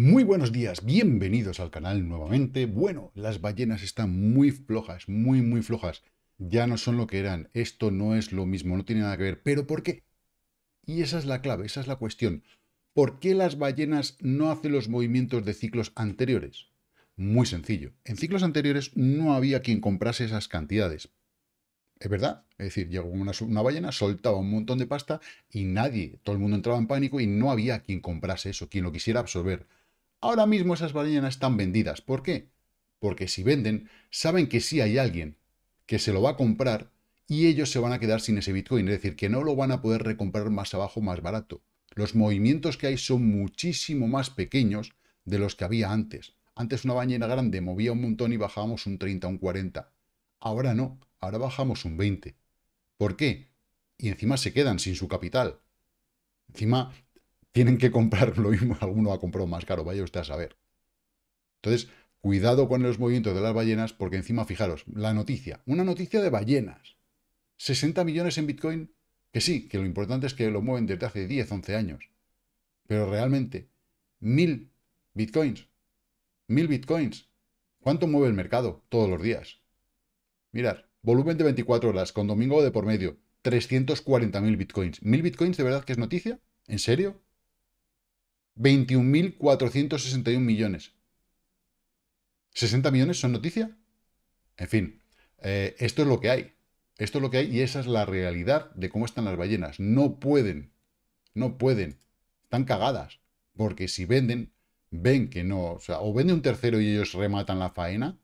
Muy buenos días, bienvenidos al canal nuevamente. Bueno, las ballenas están muy flojas, muy, muy flojas. Ya no son lo que eran, esto no es lo mismo, no tiene nada que ver. ¿Pero por qué? Y esa es la clave, esa es la cuestión. ¿Por qué las ballenas no hacen los movimientos de ciclos anteriores? Muy sencillo. En ciclos anteriores no había quien comprase esas cantidades. Es verdad, es decir, llegó una, ballena, soltaba un montón de pasta y nadie, todo el mundo entraba en pánico y no había quien comprase eso, quien lo quisiera absorber Ahora mismo esas ballenas están vendidas. ¿Por qué? Porque si venden, saben que sí hay alguien que se lo va a comprar y ellos se van a quedar sin ese Bitcoin. Es decir, que no lo van a poder recomprar más abajo, más barato. Los movimientos que hay son muchísimo más pequeños de los que había antes. Antes una ballena grande movía un montón y bajábamos un 30, un 40. Ahora no, ahora bajamos un 20. ¿Por qué? Y encima se quedan sin su capital. Encima tienen que comprar lo mismo, alguno ha comprado más caro, vaya usted a saber. Entonces, cuidado con los movimientos de las ballenas, porque encima, fijaros, la noticia, una noticia de ballenas. 60 millones en Bitcoin, que sí, que lo importante es que lo mueven desde hace 10, 11 años. Pero realmente, mil Bitcoins, mil Bitcoins. ¿Cuánto mueve el mercado todos los días? Mirad, volumen de 24 horas, con domingo de por medio, 340.000 Bitcoins. ¿Mil Bitcoins de verdad que es noticia? ¿En serio? 21.461 millones. ¿60 millones son noticia? En fin, eh, esto es lo que hay. Esto es lo que hay y esa es la realidad de cómo están las ballenas. No pueden, no pueden. Están cagadas. Porque si venden, ven que no. O o vende un tercero y ellos rematan la faena,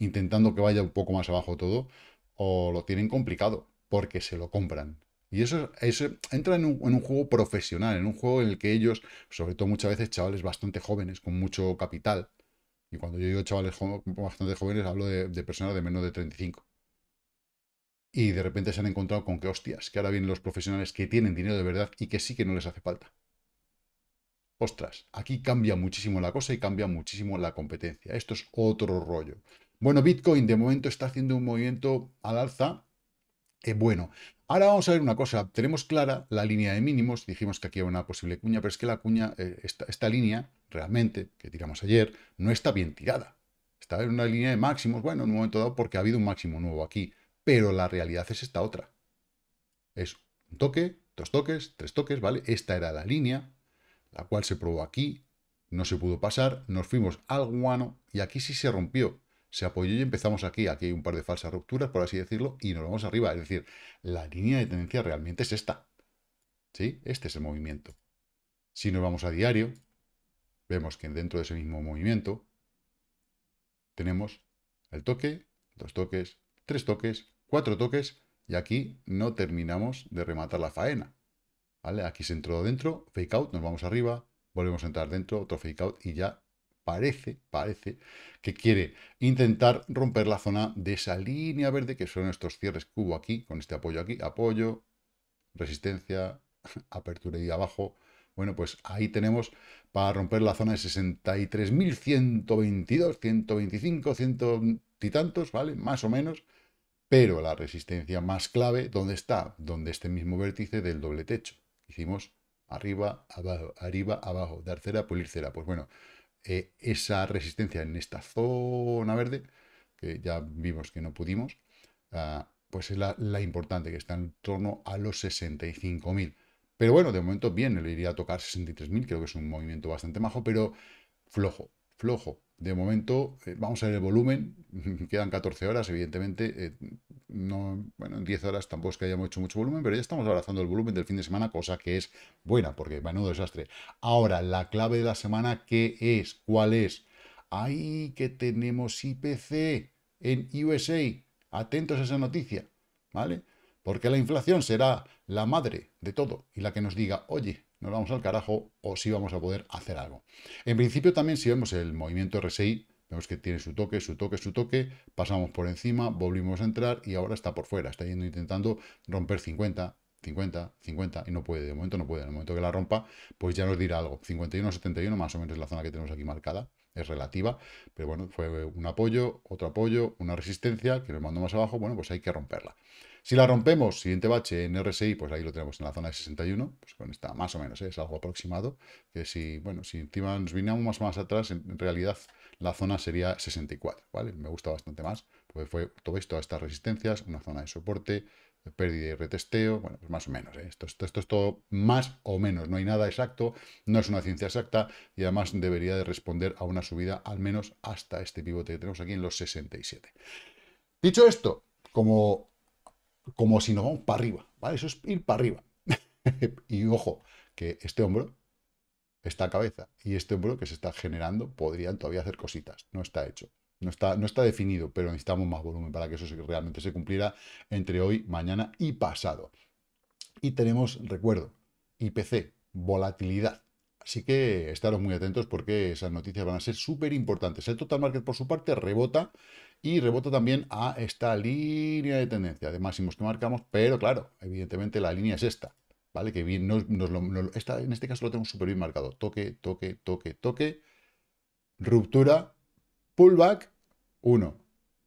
intentando que vaya un poco más abajo todo, o lo tienen complicado, porque se lo compran. Y eso, eso entra en un, juego profesional, en un juego en el que ellos, sobre todo muchas veces chavales bastante jóvenes, con mucho capital, y cuando yo digo chavales bastante jóvenes, hablo de, de, personas de menos de 35. Y de repente se han encontrado con que, hostias, que ahora vienen los profesionales que tienen dinero de verdad y que sí que no les hace falta. Ostras, aquí cambia muchísimo la cosa y cambia muchísimo la competencia. Esto es otro rollo. Bueno, Bitcoin de momento está haciendo un movimiento al alza, eh, bueno. Ahora vamos a ver una cosa. Tenemos clara la línea de mínimos. Dijimos que aquí había una posible cuña, pero es que la cuña, eh, esta, esta, línea, realmente, que tiramos ayer, no está bien tirada. Está en una línea de máximos, bueno, en un momento dado, porque ha habido un máximo nuevo aquí. Pero la realidad es esta otra. Es un toque, dos toques, tres toques, ¿vale? Esta era la línea, la cual se probó aquí, no se pudo pasar, nos fuimos al guano y aquí sí se rompió se apoyó y empezamos aquí. Aquí hay un par de falsas rupturas, por así decirlo, y nos vamos arriba. Es decir, la línea de tendencia realmente es esta. ¿Sí? Este es el movimiento. Si nos vamos a diario, vemos que dentro de ese mismo movimiento tenemos el toque, dos toques, tres toques, cuatro toques, y aquí no terminamos de rematar la faena. ¿Vale? Aquí se entró dentro, fake out, nos vamos arriba, volvemos a entrar dentro, otro fake out y ya parece, parece que quiere intentar romper la zona de esa línea verde que son estos cierres que hubo aquí, con este apoyo aquí, apoyo, resistencia, apertura y abajo. Bueno, pues ahí tenemos para romper la zona de 63.122, 125, ciento y tantos, ¿vale? Más o menos. Pero la resistencia más clave, ¿dónde está? Donde este mismo vértice del doble techo. Hicimos arriba, abajo, arriba, abajo, Dar cera, pulir cera. Pues bueno, eh, esa resistencia en esta zona verde, que ya vimos que no pudimos, ah, pues es la, la, importante, que está en torno a los 65.000. Pero bueno, de momento bien, le iría a tocar 63.000, creo que es un movimiento bastante majo, pero flojo, flojo. De momento, eh, vamos a ver el volumen, quedan 14 horas, evidentemente, eh, no, bueno, en 10 horas tampoco es que hayamos hecho mucho volumen, pero ya estamos abrazando el volumen del fin de semana, cosa que es buena, porque menudo desastre. Ahora, la clave de la semana, ¿qué es? ¿Cuál es? ¡Ay, que tenemos IPC en USA! Atentos a esa noticia, ¿vale? Porque la inflación será la madre de todo y la que nos diga, oye, nos vamos al carajo o si vamos a poder hacer algo. En principio también si vemos el movimiento RSI, vemos que tiene su toque, su toque, su toque, pasamos por encima, volvimos a entrar y ahora está por fuera, está yendo intentando romper 50, 50, 50 y no puede, de momento no puede, en el momento que la rompa, pues ya nos dirá algo. 51, 71 más o menos es la zona que tenemos aquí marcada, es relativa, pero bueno, fue un apoyo, otro apoyo, una resistencia que le mando más abajo, bueno, pues hay que romperla. Si la rompemos, siguiente bache en RSI, pues ahí lo tenemos en la zona de 61, pues con esta más o menos, ¿eh? es algo aproximado, que si, bueno, si encima nos vinamos más, atrás, en realidad la zona sería 64, ¿vale? Me gusta bastante más, porque fue, todo esto, todas estas resistencias, una zona de soporte, eh, pérdida y retesteo, bueno, pues más o menos, ¿eh? esto, esto, esto, es todo más o menos, no hay nada exacto, no es una ciencia exacta y además debería de responder a una subida al menos hasta este pivote que tenemos aquí en los 67. Dicho esto, como como si nos vamos para arriba, ¿vale? Eso es ir para arriba. y ojo, que este hombro, esta cabeza y este hombro que se está generando podrían todavía hacer cositas, no está hecho. No está, no está definido, pero necesitamos más volumen para que eso realmente se cumpliera entre hoy, mañana y pasado. Y tenemos, recuerdo, IPC, volatilidad. Así que estaros muy atentos porque esas noticias van a ser súper importantes. El total market por su parte rebota y rebota también a esta línea de tendencia de máximos que marcamos, pero claro, evidentemente la línea es esta, ¿vale? Que bien, nos, en este caso lo tengo súper bien marcado, toque, toque, toque, toque, ruptura, pullback, 1,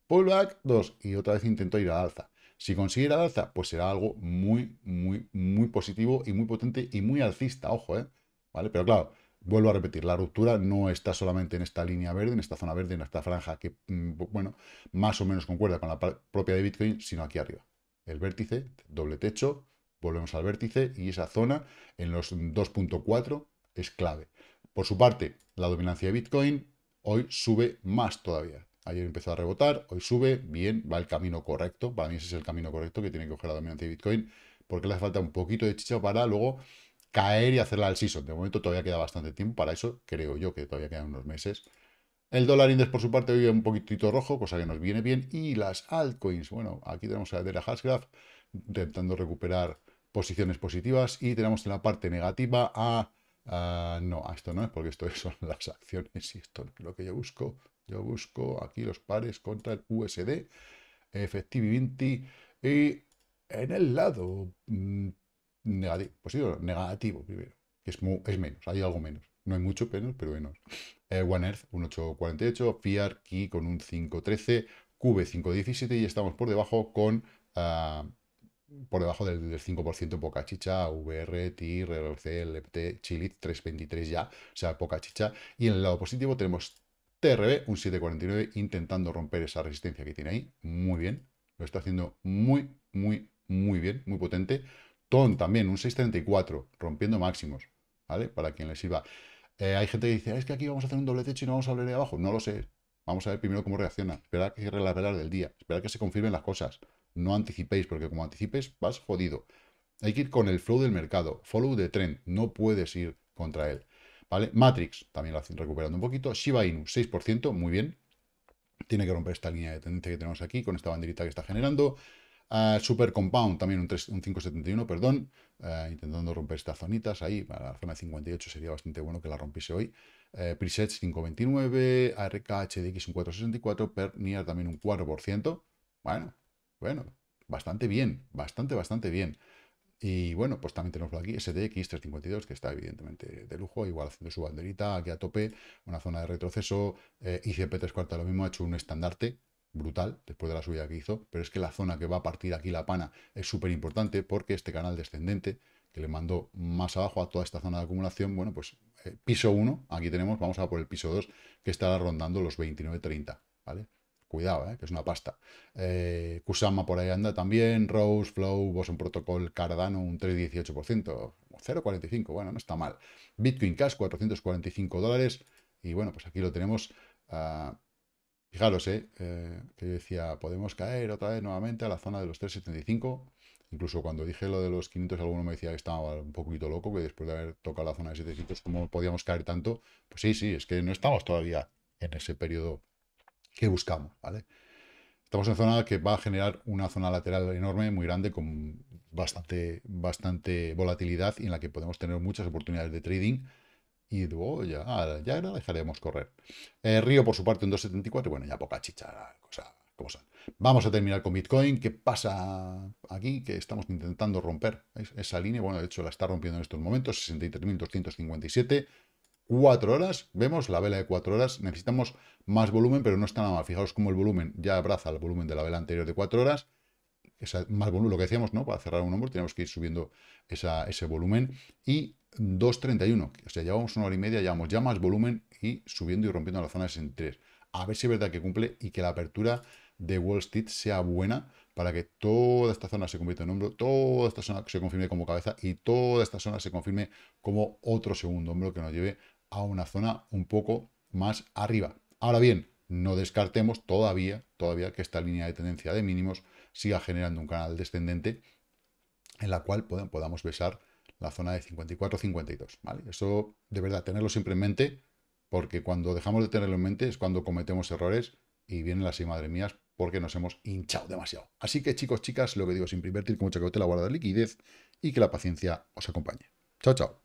pullback, 2, y otra vez intento ir a alza. Si consigue ir al alza, pues será algo muy, muy, muy positivo y muy potente y muy alcista, ojo, ¿eh? ¿Vale? Pero claro, Vuelvo a repetir, la ruptura no está solamente en esta línea verde, en esta zona verde, en esta franja que, mm, bueno, más o menos concuerda con la propia de Bitcoin, sino aquí arriba. El vértice, doble techo, volvemos al vértice y esa zona en los 2.4 es clave. Por su parte, la dominancia de Bitcoin hoy sube más todavía. Ayer empezó a rebotar, hoy sube, bien, va el camino correcto. Para mí ese es el camino correcto que tiene que coger la dominancia de Bitcoin, porque le hace falta un poquito de chicha para luego caer y hacerla al season. De momento todavía queda bastante tiempo para eso, creo yo que todavía quedan unos meses. El dólar index, por su parte, hoy es un poquitito rojo, cosa que nos viene bien. Y las altcoins, bueno, aquí tenemos a la Hashgraph intentando recuperar posiciones positivas y tenemos en la parte negativa a... no, a esto no es porque esto son las acciones y esto es lo que yo busco. Yo busco aquí los pares contra el USD, Efectivity. y en el lado mm, negativo, pues positivo, negativo primero, que es, es menos, hay algo menos. No hay mucho menos, pero menos. One Earth, un 848, Fiar, Key con un 513, QV 517 y estamos por debajo con... Ah, por debajo del, 5% poca chicha, VR, TIR, RLC, LPT, Chilit 323 ya, o sea, poca chicha. Y en el lado positivo tenemos TRB, un 749, intentando romper esa resistencia que tiene ahí. Muy bien, lo está haciendo muy, muy, muy bien, muy potente también, un 6.34, rompiendo máximos, ¿vale? Para quien les iba. Eh, hay gente que dice, ah, es que aquí vamos a hacer un doble techo y no vamos a hablar de abajo. No lo sé. Vamos a ver primero cómo reacciona. Esperar que cierre la del día. Esperar que se confirmen las cosas. No anticipéis, porque como anticipes, vas jodido. Hay que ir con el flow del mercado. Follow the trend. No puedes ir contra él. ¿Vale? Matrix, también lo hacen recuperando un poquito. Shiba Inu, 6%, muy bien. Tiene que romper esta línea de tendencia que tenemos aquí con esta banderita que está generando. Super Compound, también un, 5.71, perdón, eh, intentando romper estas zonitas ahí, para la zona 58 sería bastante bueno que la rompiese hoy. Preset 5.29, ARK HDX un 4.64, Pernier también un 4%. Bueno, bueno, bastante bien, bastante, bastante bien. Y bueno, pues también tenemos aquí SDX 352, que está evidentemente de lujo, igual haciendo su banderita aquí a tope, una zona de retroceso, eh, ICP 3 cuarta lo mismo, ha hecho un estandarte, brutal después de la subida que hizo, pero es que la zona que va a partir aquí la pana es súper importante porque este canal descendente que le mandó más abajo a toda esta zona de acumulación, bueno, pues eh, piso 1, aquí tenemos, vamos a por el piso 2, que estará rondando los 29.30, ¿vale? Cuidado, ¿eh? que es una pasta. Eh, Kusama por ahí anda también, Rose, Flow, Boson Protocol, Cardano, un 3,18%, 0,45, bueno, no está mal. Bitcoin Cash, 445 dólares, y bueno, pues aquí lo tenemos... Ah, Fijaros, ¿eh? eh que decía, podemos caer otra vez nuevamente a la zona de los 375. Incluso cuando dije lo de los 500, alguno me decía que estaba un poquito loco, que después de haber tocado la zona de 700, ¿cómo podíamos caer tanto? Pues sí, sí, es que no estamos todavía en ese periodo que buscamos, ¿vale? Estamos en zona que va a generar una zona lateral enorme, muy grande, con bastante, bastante volatilidad y en la que podemos tener muchas oportunidades de trading y luego oh, ya, ya la dejaremos correr. Eh, Río, por su parte, un 2,74. Bueno, ya poca chicha, cosa, Vamos a terminar con Bitcoin. ¿Qué pasa aquí? Que estamos intentando romper esa línea. Bueno, de hecho, la está rompiendo en estos momentos. 63.257. 4 horas, vemos la vela de 4 horas, necesitamos más volumen, pero no está nada mal. Fijaos cómo el volumen ya abraza el volumen de la vela anterior de 4 horas, más volumen, lo que decíamos, ¿no? Para cerrar un hombro tenemos que ir subiendo esa, ese volumen y 2.31, o sea, llevamos una hora y media, llevamos ya más volumen y subiendo y rompiendo las zonas en 3. A ver si es verdad que cumple y que la apertura de Wall Street sea buena para que toda esta zona se convierta en hombro, toda esta zona se confirme como cabeza y toda esta zona se confirme como otro segundo hombro que nos lleve a una zona un poco más arriba. Ahora bien, no descartemos todavía, todavía que esta línea de tendencia de mínimos siga generando un canal descendente en la cual podamos besar la zona de 54-52. ¿vale? Eso de verdad, tenerlo siempre en mente, porque cuando dejamos de tenerlo en mente es cuando cometemos errores y vienen las y madre mías porque nos hemos hinchado demasiado. Así que chicos, chicas, lo que digo es invertir con mucha cautela, guardar liquidez y que la paciencia os acompañe. Chao, chao.